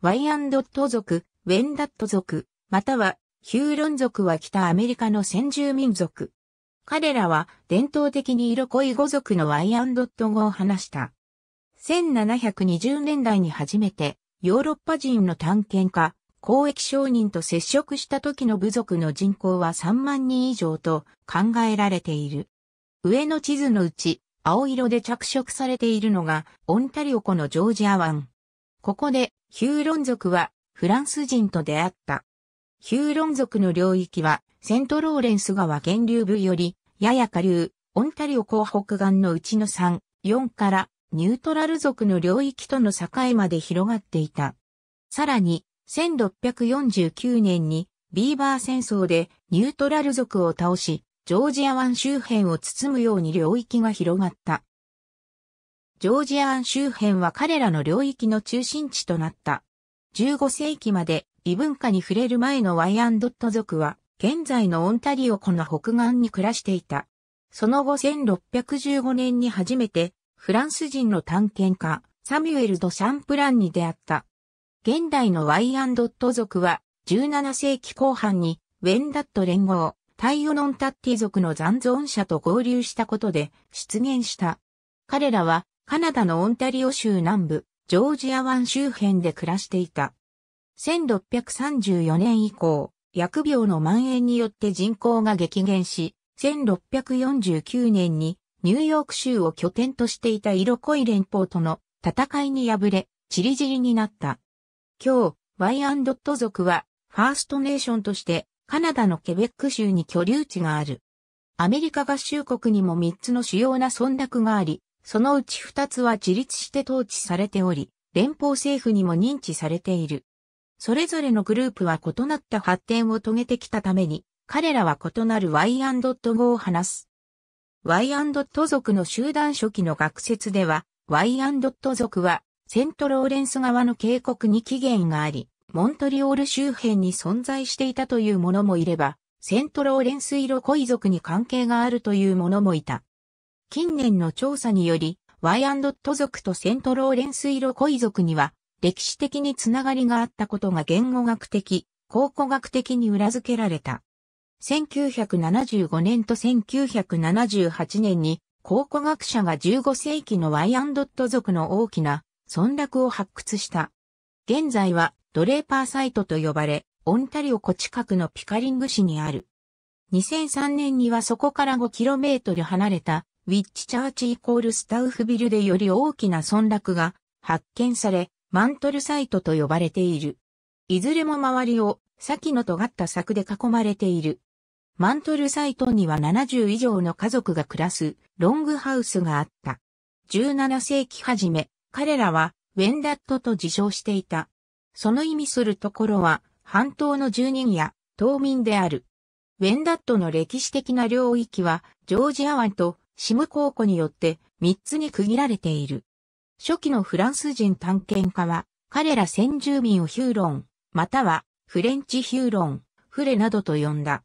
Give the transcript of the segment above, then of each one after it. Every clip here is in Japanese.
ワイアンドット族、ウェンダット族、またはヒューロン族は北アメリカの先住民族。彼らは伝統的に色濃い語族のワイアンドット語を話した。1720年代に初めてヨーロッパ人の探検家、公益商人と接触した時の部族の人口は3万人以上と考えられている。上の地図のうち青色で着色されているのがオンタリオ湖のジョージア湾。ここでヒューロン族はフランス人と出会った。ヒューロン族の領域はセントローレンス川源流部よりやや下流、オンタリオ港北岸のうちの3、4からニュートラル族の領域との境まで広がっていた。さらに、1649年にビーバー戦争でニュートラル族を倒し、ジョージア湾周辺を包むように領域が広がった。ジョージアン周辺は彼らの領域の中心地となった。15世紀まで異文化に触れる前のワイアンドット族は、現在のオンタリオ湖の北岸に暮らしていた。その後1615年に初めて、フランス人の探検家、サミュエル・ド・シャンプランに出会った。現代のワイアンドット族は、17世紀後半に、ウェンダット連合、タイオノンタッティ族の残存者と合流したことで出現した。彼らはカナダのオンタリオ州南部、ジョージア湾周辺で暮らしていた。1634年以降、薬病の蔓延によって人口が激減し、1649年にニューヨーク州を拠点としていた色濃い連邦との戦いに敗れ、チリジリになった。今日、ワイアンドット族は、ファーストネーションとして、カナダのケベック州に居留地がある。アメリカ合衆国にも3つの主要な村落があり、そのうち二つは自立して統治されており、連邦政府にも認知されている。それぞれのグループは異なった発展を遂げてきたために、彼らは異なる Y&T 語を話す。Y&T 族の集団初期の学説では、Y&T 族はセントローレンス側の渓谷に起源があり、モントリオール周辺に存在していたというものもいれば、セントローレンス色恋族に関係があるというものもいた。近年の調査により、ワイアンドット族とセントローレンスイロコイ族には、歴史的につながりがあったことが言語学的、考古学的に裏付けられた。1975年と1978年に考古学者が15世紀のワイアンドット族の大きな村落を発掘した。現在はドレーパーサイトと呼ばれ、オンタリオ湖近くのピカリング市にある。2003年にはそこから 5km 離れたウィッチチャーチイコールスタウフビルでより大きな村落が発見され、マントルサイトと呼ばれている。いずれも周りを先の尖った柵で囲まれている。マントルサイトには70以上の家族が暮らすロングハウスがあった。17世紀初め、彼らはウェンダットと自称していた。その意味するところは、半島の住人や島民である。ウェンダットの歴史的な領域は、ジョージア湾とシム候補によって三つに区切られている。初期のフランス人探検家は、彼ら先住民をヒューロン、またはフレンチヒューロン、フレなどと呼んだ。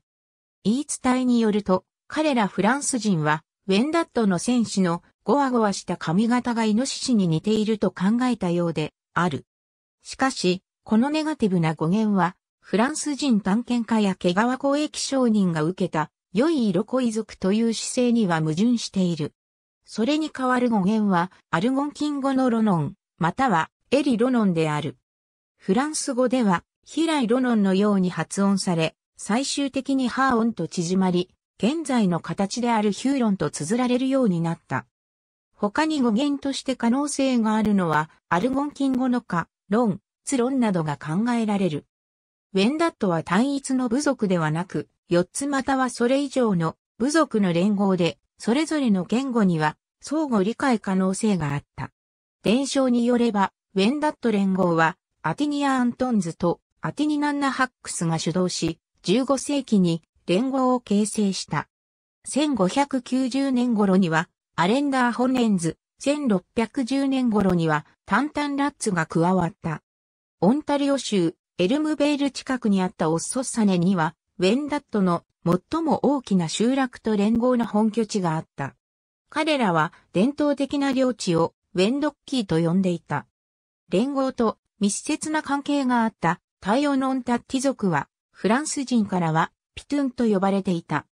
言い伝えによると、彼らフランス人は、ウェンダットの戦士のゴワゴワした髪型がイノシシに似ていると考えたようである。しかし、このネガティブな語源は、フランス人探検家や毛皮交易商人が受けた良い色恋族という姿勢には矛盾している。それに代わる語源は、アルゴンキン語のロノン、またはエリロノンである。フランス語では、ヒライロノンのように発音され、最終的にハーオンと縮まり、現在の形であるヒューロンと綴られるようになった。他に語源として可能性があるのは、アルゴンキン語のか、ロン、ツロンなどが考えられる。ウェンダットは単一の部族ではなく、四つまたはそれ以上の部族の連合で、それぞれの言語には相互理解可能性があった。伝承によれば、ウェンダット連合は、アティニア・アントンズとアティニナンナ・ハックスが主導し、15世紀に連合を形成した。1590年頃には、アレンダー・ホネンズ、1610年頃には、タンタン・ラッツが加わった。オンタリオ州、エルムベール近くにあったオッソッサネには、ウェンダットの最も大きな集落と連合の本拠地があった。彼らは伝統的な領地をウェンドッキーと呼んでいた。連合と密接な関係があったタイオノンタッティ族はフランス人からはピトゥンと呼ばれていた。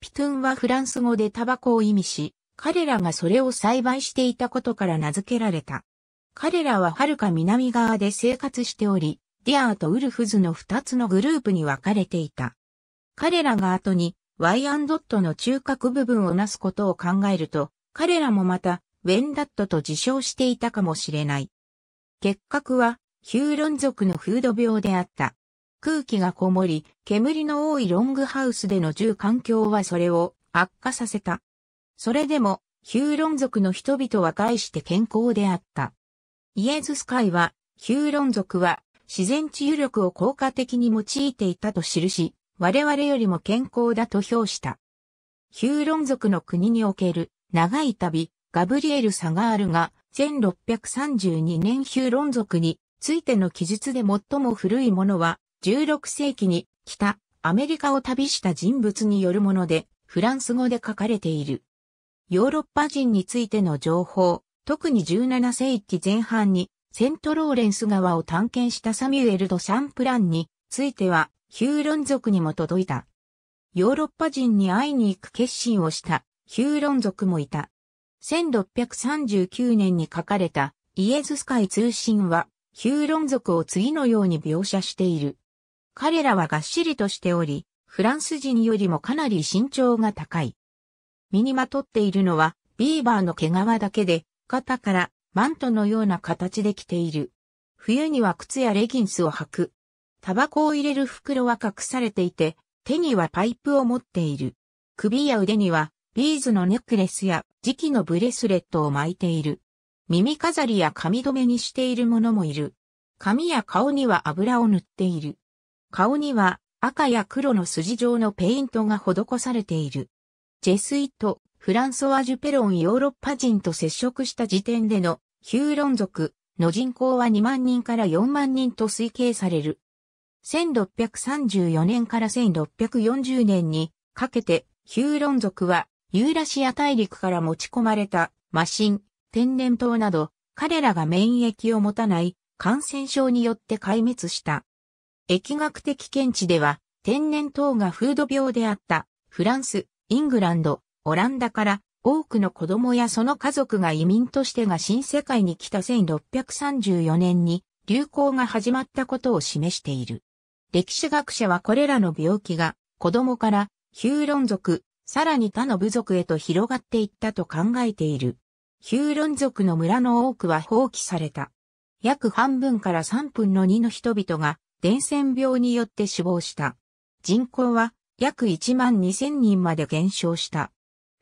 ピトゥンはフランス語でタバコを意味し、彼らがそれを栽培していたことから名付けられた。彼らは遥か南側で生活しており、ディアーとウルフズの二つのグループに分かれていた。彼らが後に y トの中核部分をなすことを考えると、彼らもまた、ウェンダットと自称していたかもしれない。結核は、ヒューロン族の風土病であった。空気がこもり、煙の多いロングハウスでの住環境はそれを悪化させた。それでも、ヒューロン族の人々は概して健康であった。イエズス会は、ヒューロン族は自然治癒力を効果的に用いていたと記し、我々よりも健康だと評した。ヒューロン族の国における長い旅、ガブリエル・サガールが1632年ヒューロン族についての記述で最も古いものは16世紀に北アメリカを旅した人物によるものでフランス語で書かれている。ヨーロッパ人についての情報、特に17世紀前半にセントローレンス川を探検したサミュエル・ド・シャンプランについてはヒューロン族にも届いた。ヨーロッパ人に会いに行く決心をしたヒューロン族もいた。1639年に書かれたイエズス会通信はヒューロン族を次のように描写している。彼らはがっしりとしており、フランス人よりもかなり身長が高い。身にまとっているのはビーバーの毛皮だけで、肩からマントのような形で着ている。冬には靴やレギンスを履く。タバコを入れる袋は隠されていて、手にはパイプを持っている。首や腕にはビーズのネックレスや磁気のブレスレットを巻いている。耳飾りや髪留めにしているものもいる。髪や顔には油を塗っている。顔には赤や黒の筋状のペイントが施されている。ジェスイット、フランソワ・ジュペロンヨーロッパ人と接触した時点でのヒューロン族の人口は2万人から4万人と推計される。1634年から1640年にかけて、ヒューロン族はユーラシア大陸から持ち込まれたマシン、天然痘など、彼らが免疫を持たない感染症によって壊滅した。疫学的見地では、天然痘が風土病であったフランス、イングランド、オランダから多くの子供やその家族が移民としてが新世界に来た1634年に流行が始まったことを示している。歴史学者はこれらの病気が子供からヒューロン族、さらに他の部族へと広がっていったと考えている。ヒューロン族の村の多くは放棄された。約半分から3分の2の人々が伝染病によって死亡した。人口は約1万2000人まで減少した。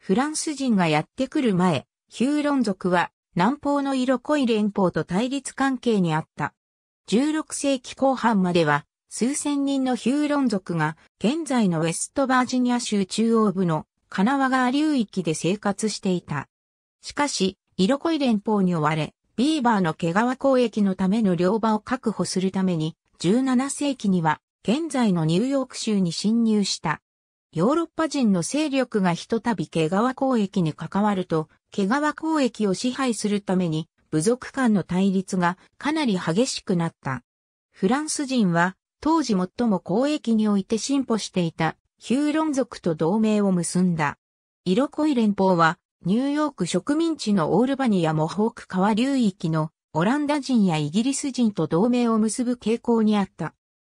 フランス人がやってくる前、ヒューロン族は南方の色濃い連邦と対立関係にあった。16世紀後半までは数千人のヒューロン族が現在のウェストバージニア州中央部のカナワ川流域で生活していた。しかし、イロコイ連邦に追われ、ビーバーの毛皮交易のための両場を確保するために、17世紀には現在のニューヨーク州に侵入した。ヨーロッパ人の勢力がひとたび毛皮交易に関わると、毛皮交易を支配するために部族間の対立がかなり激しくなった。フランス人は当時最も交易において進歩していたヒューロン族と同盟を結んだ。イロコイ連邦はニューヨーク植民地のオールバニアモホーク川流域のオランダ人やイギリス人と同盟を結ぶ傾向にあった。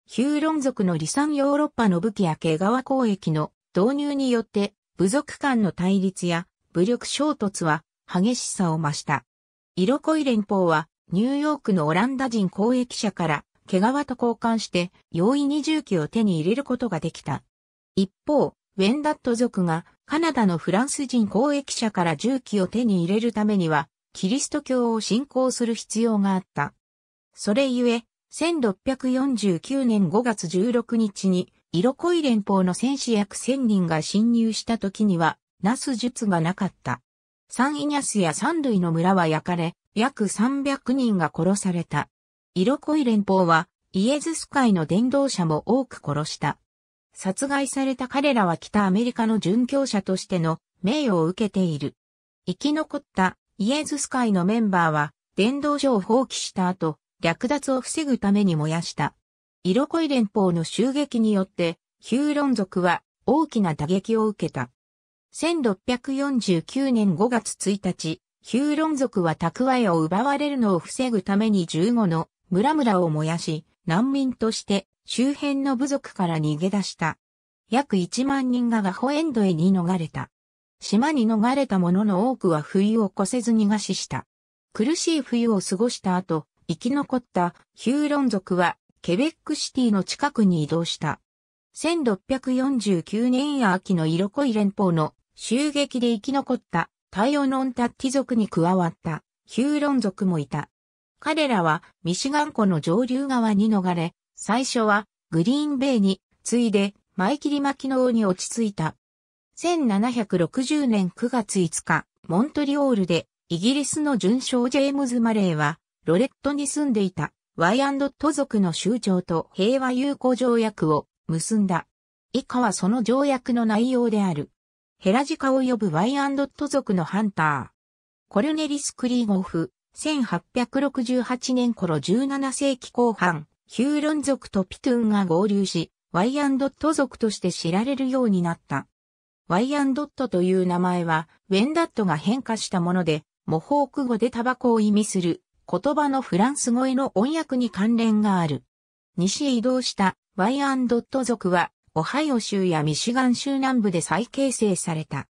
ヒューロン族の離散ヨーロッパの武器や毛皮交易の導入によって部族間の対立や武力衝突は激しさを増した。イロコイ連邦はニューヨークのオランダ人交易者から毛皮と交換して容易に銃器を手に入れることができた。一方、ウェンダット族がカナダのフランス人交易者から銃器を手に入れるためには、キリスト教を信仰する必要があった。それゆえ、1649年5月16日に、色濃い連邦の戦士約1000人が侵入した時には、なす術がなかった。サンイニャスや三類の村は焼かれ、約300人が殺された。イロコイ連邦はイエズス会の伝道者も多く殺した。殺害された彼らは北アメリカの殉教者としての名誉を受けている。生き残ったイエズス会のメンバーは伝道所を放棄した後、略奪を防ぐために燃やした。イロコイ連邦の襲撃によってヒューロン族は大きな打撃を受けた。1649年5月1日、ヒューロン族は蓄えを奪われるのを防ぐために15の村々を燃やし、難民として周辺の部族から逃げ出した。約1万人がガホエンドへに逃れた。島に逃れた者の多くは冬を越せずに餓死した。苦しい冬を過ごした後、生き残ったヒューロン族はケベックシティの近くに移動した。1649年秋のイロコイ連邦の襲撃で生き残ったタイオノンタッティ族に加わったヒューロン族もいた。彼らはミシガン湖の上流側に逃れ、最初はグリーンベイに、次いで前切り巻きの王に落ち着いた。1760年9月5日、モントリオールでイギリスの準将ジェームズ・マレーはロレットに住んでいたワイアンドット族の州長と平和友好条約を結んだ。以下はその条約の内容である。ヘラジカを呼ぶワイアンドット族のハンター。コルネリス・クリーゴフ、1868年頃17世紀後半、ヒューロン族とピトゥンが合流し、ワイアンドット族として知られるようになった。ワイアンドットという名前は、ウェンダットが変化したもので、模倣句語でタバコを意味する、言葉のフランス語への音訳に関連がある。西へ移動したワイアンドット族は、オハイオ州やミシガン州南部で再形成された。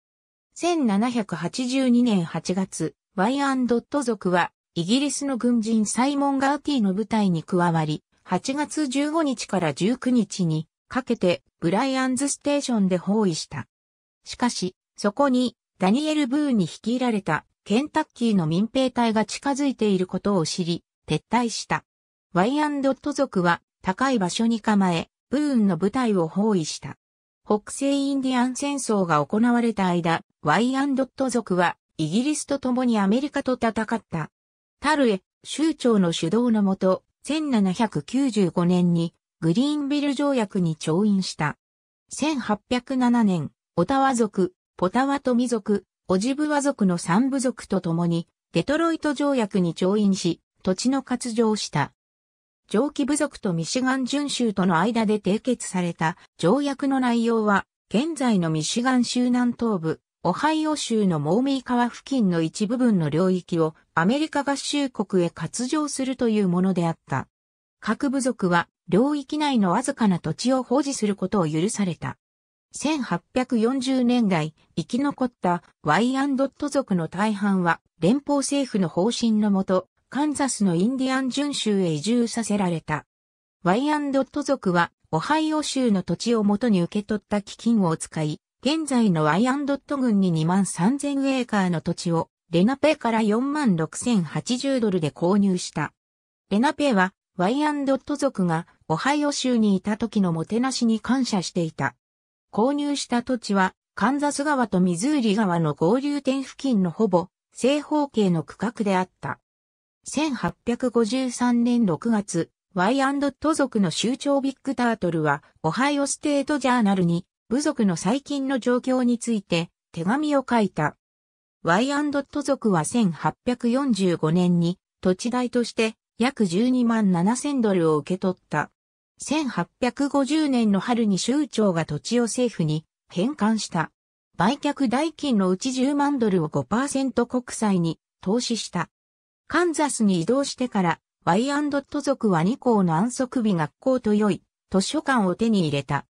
1782年8月、ワイアンドット族は、イギリスの軍人サイモン・ガーティの部隊に加わり、8月15日から19日にかけてブライアンズステーションで包囲した。しかし、そこにダニエル・ブーンに率いられたケンタッキーの民兵隊が近づいていることを知り、撤退した。ワイアンドット族は高い場所に構え、ブーンの部隊を包囲した。北西インディアン戦争が行われた間、ワイアンドット族はイギリスと共にアメリカと戦った。タルエ、州長の主導のもと、1795年にグリーンビル条約に調印した。1807年、オタワ族、ポタワトミ族、オジブワ族の三部族と共に、デトロイト条約に調印し、土地の割譲した。上記部族とミシガン準州との間で締結された条約の内容は、現在のミシガン州南東部、オハイオ州のモーミー川付近の一部分の領域をアメリカ合衆国へ割譲するというものであった。各部族は領域内のわずかな土地を保持することを許された。1840年代、生き残ったワイアンドット族の大半は連邦政府の方針のもと、カンザスのインディアン巡州へ移住させられた。ワイアンドット族は、オハイオ州の土地をもとに受け取った基金を使い、現在のワイアンドット郡に2万3000エーカーの土地をレナペから4万6080ドルで購入した。レナペはワイアンドット族がオハイオ州にいた時のもてなしに感謝していた。購入した土地はカンザス川とミズーリ川の合流点付近のほぼ正方形の区画であった。1853年6月、ワイアンドット族の州長ビッグタートルは、オハイオステートジャーナルに、部族の最近の状況について手紙を書いた。Y&T 族は1845年に土地代として約12万7000ドルを受け取った。1850年の春に州長が土地を政府に返還した。売却代金のうち10万ドルを5%国債に投資した。カンザスに移動してから Y&T 族は2校の安息日学校と良い図書館を手に入れた。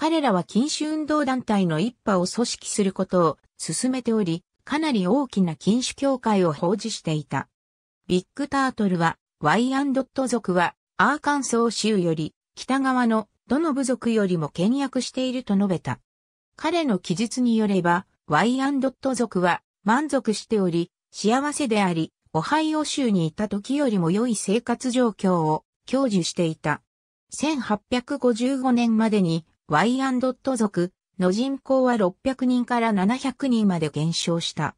彼らは禁酒運動団体の一派を組織することを進めており、かなり大きな禁酒協会を奉仕していた。ビッグタートルは、ワイアンドット族は、アーカンソー州より、北側の、どの部族よりも倹約していると述べた。彼の記述によれば、ワイアンドット族は、満足しており、幸せであり、オハイオ州にいた時よりも良い生活状況を享受していた。1855年までにワイアンドット族の人口は600人から700人まで減少した。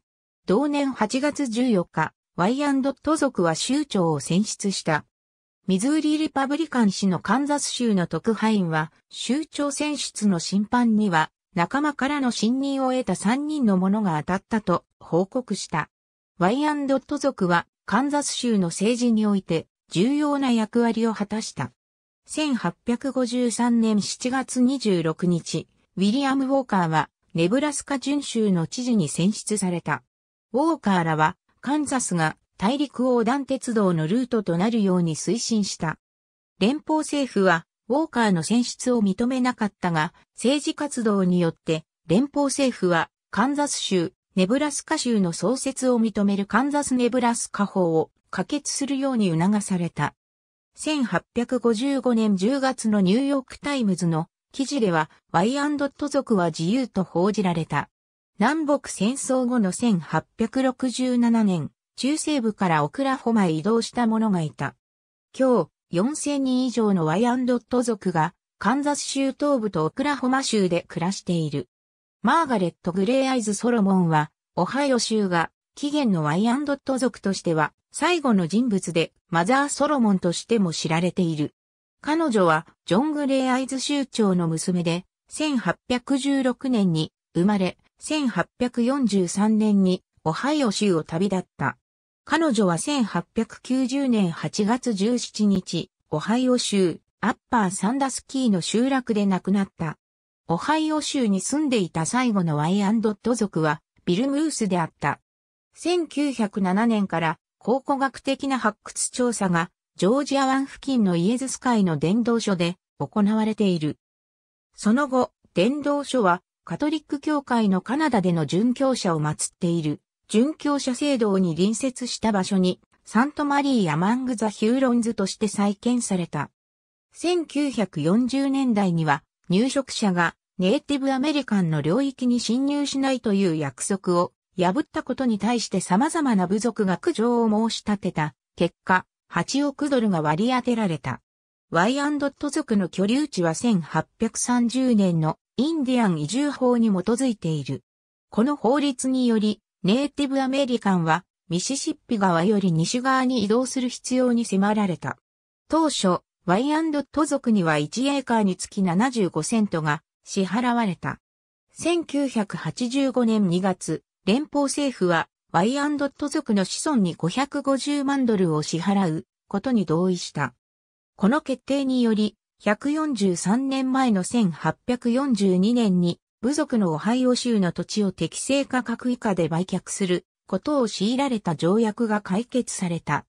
同年8月14日、ワイアンドット族は州長を選出した。ミズーリリパブリカン氏のカンザス州の特派員は、州長選出の審判には、仲間からの信任を得た3人の者が当たったと報告した。ワイアンドット族は、カンザス州の政治において重要な役割を果たした。1853年7月26日、ウィリアム・ウォーカーは、ネブラスカ準州の知事に選出された。ウォーカーらは、カンザスが大陸横断鉄道のルートとなるように推進した。連邦政府は、ウォーカーの選出を認めなかったが、政治活動によって、連邦政府は、カンザス州、ネブラスカ州の創設を認めるカンザス・ネブラスカ法を可決するように促された。1855年10月のニューヨークタイムズの記事ではワイアンドット族は自由と報じられた。南北戦争後の1867年、中西部からオクラホマへ移動した者がいた。今日、4000人以上のワイアンドット族がカンザス州東部とオクラホマ州で暮らしている。マーガレット・グレイアイズ・ソロモンは、オハイオ州が起源のワイアンドット族としては最後の人物でマザー・ソロモンとしても知られている。彼女はジョン・グレイ・アイズ州長の娘で、1816年に生まれ、1843年にオハイオ州を旅立った。彼女は1890年8月17日、オハイオ州アッパーサンダスキーの集落で亡くなった。オハイオ州に住んでいた最後のワット族はビルムースであった。1907年から考古学的な発掘調査が、ジョージア湾付近のイエズス会の伝道所で行われている。その後、伝道所は、カトリック教会のカナダでの殉教者を祀っている、殉教者聖堂に隣接した場所に、サントマリー・アマング・ザ・ヒューロンズとして再建された。1940年代には、入植者がネイティブアメリカンの領域に侵入しないという約束を破ったことに対して様々な部族が苦情を申し立てた。結果、8億ドルが割り当てられた。ワイアンドット族の居留地は1830年のインディアン移住法に基づいている。この法律により、ネイティブアメリカンはミシシッピ川より西側に移動する必要に迫られた。当初、ワイアンドット族には1エーカーにつき75セントが支払われた。1985年2月、連邦政府は、ワイアンドット族の子孫に550万ドルを支払うことに同意した。この決定により、143年前の1842年に、部族のオハイオ州の土地を適正価格以下で売却することを強いられた条約が解決された。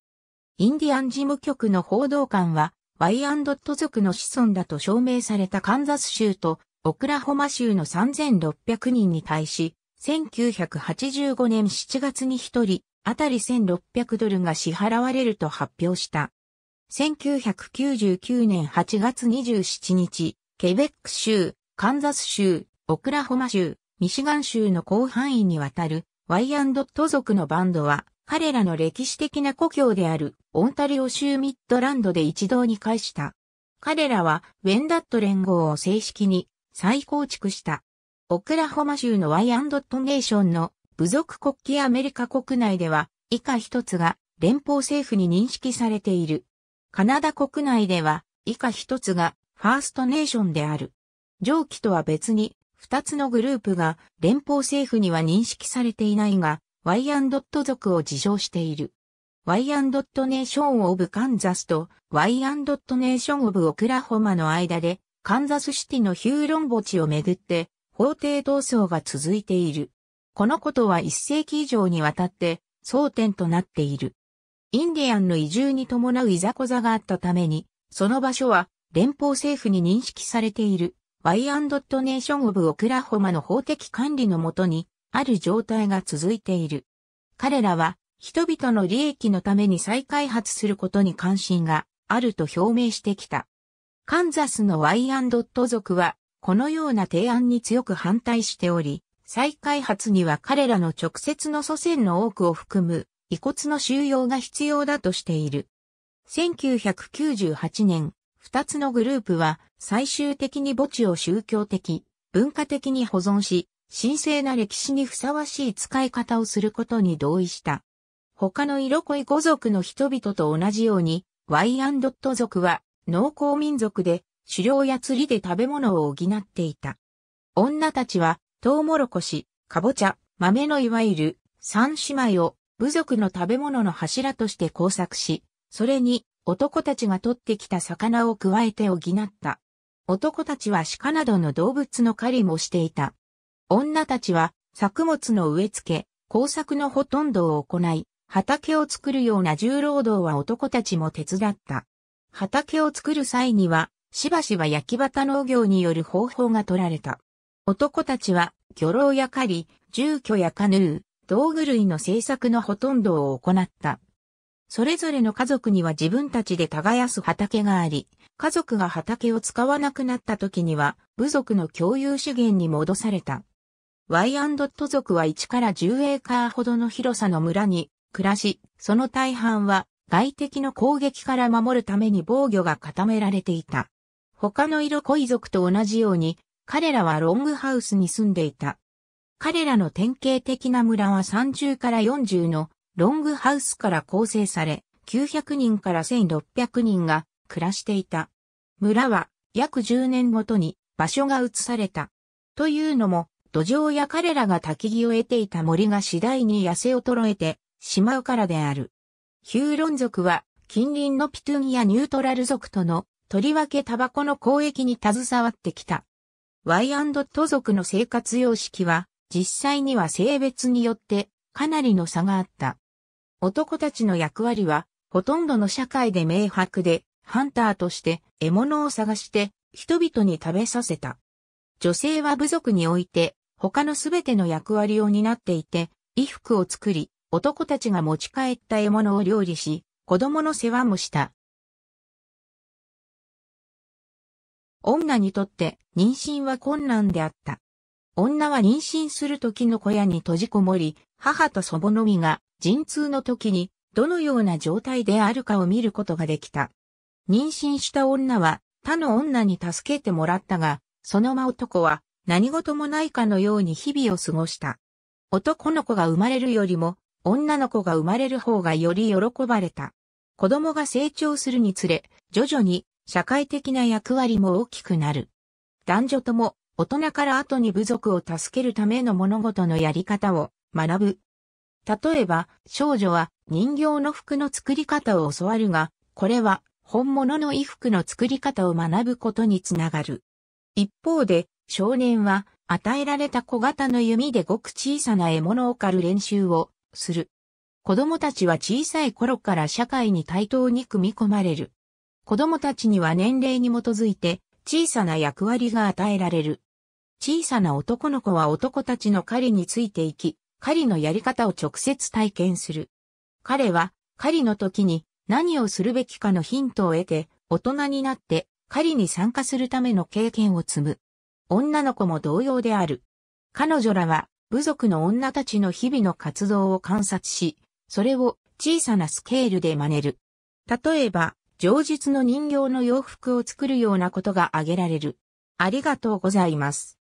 インディアン事務局の報道官は、ワイアンドット族の子孫だと証明されたカンザス州とオクラホマ州の3600人に対し、1985年7月に一人、あたり1600ドルが支払われると発表した。1999年8月27日、ケベック州、カンザス州、オクラホマ州、ミシガン州の広範囲にわたるワイアンドット族のバンドは、彼らの歴史的な故郷であるオンタリオ州ミッドランドで一堂に会した。彼らはウェンダット連合を正式に再構築した。オクラホマ州のワイアンドットネーションの部族国旗アメリカ国内では以下一つが連邦政府に認識されている。カナダ国内では以下一つがファーストネーションである。上記とは別に二つのグループが連邦政府には認識されていないが、ワイアンドット族を自称している。ワイアンドットネーションオブカンザスとワイアンドットネーションオブオクラホマの間でカンザスシティのヒューロン墓地をめぐって皇帝闘争が続いている。このことは1世紀以上にわたって争点となっている。インディアンの移住に伴ういざこざがあったために、その場所は連邦政府に認識されているワインドットネーションオブクラホマの法的管理のもとにある状態が続いている。彼らは人々の利益のために再開発することに関心があると表明してきた。カンザスのワイドット族はこのような提案に強く反対しており、再開発には彼らの直接の祖先の多くを含む遺骨の収容が必要だとしている。1998年、二つのグループは最終的に墓地を宗教的、文化的に保存し、神聖な歴史にふさわしい使い方をすることに同意した。他の色恋語族の人々と同じように、ワイアンドット族は農耕民族で狩猟や釣りで食べ物を補っていた。女たちは、トウモロコシ、カボチャ、豆のいわゆる三姉妹を部族の食べ物の柱として工作し、それに男たちが取ってきた魚を加えて補った。男たちは鹿などの動物の狩りもしていた。女たちは作物の植え付け、工作のほとんどを行い、畑を作るような重労働は男たちも手伝った。畑を作る際にはしばしば焼き畑農業による方法が取られた。男たちは、漁労や狩り、住居やカヌー、道具類の製作のほとんどを行った。それぞれの家族には自分たちで耕す畑があり、家族が畑を使わなくなった時には、部族の共有資源に戻された。y ト族は1から10エーカーほどの広さの村に暮らし、その大半は外敵の攻撃から守るために防御が固められていた。他の色濃い族と同じように、彼らはロングハウスに住んでいた。彼らの典型的な村は30から40のロングハウスから構成され、900人から1600人が暮らしていた。村は約10年ごとに場所が移された。というのも、土壌や彼らが焚き木を得ていた森が次第に痩せ衰えてしまうからである。ヒューロン族は近隣のピトゥンやニュートラル族とのとりわけタバコの交易に携わってきた。Y&T 族の生活様式は、実際には性別によってかなりの差があった。男たちの役割は、ほとんどの社会で明白で、ハンターとして獲物を探して人々に食べさせた。女性は部族において他のすべての役割を担っていて、衣服を作り、男たちが持ち帰った獲物を料理し、子供の世話もした。女にとって妊娠は困難であった。女は妊娠する時の小屋に閉じこもり、母と祖母のみが陣痛の時にどのような状態であるかを見ることができた。妊娠した女は他の女に助けてもらったが、その間男は何事もないかのように日々を過ごした。男の子が生まれるよりも女の子が生まれる方がより喜ばれた。子供が成長するにつれ、徐々に社会的な役割も大きくなる。男女とも大人から後に部族を助けるための物事のやり方を学ぶ。例えば、少女は人形の服の作り方を教わるが、これは本物の衣服の作り方を学ぶことにつながる。一方で、少年は与えられた小型の弓でごく小さな獲物を狩る練習をする。子供たちは小さい頃から社会に対等に組み込まれる。子供たちには年齢に基づいて小さな役割が与えられる。小さな男の子は男たちの狩りについていき、狩りのやり方を直接体験する。彼は狩りの時に何をするべきかのヒントを得て、大人になって狩りに参加するための経験を積む。女の子も同様である。彼女らは部族の女たちの日々の活動を観察し、それを小さなスケールで真似る。例えば、上述の人形の洋服を作るようなことが挙げられる。ありがとうございます。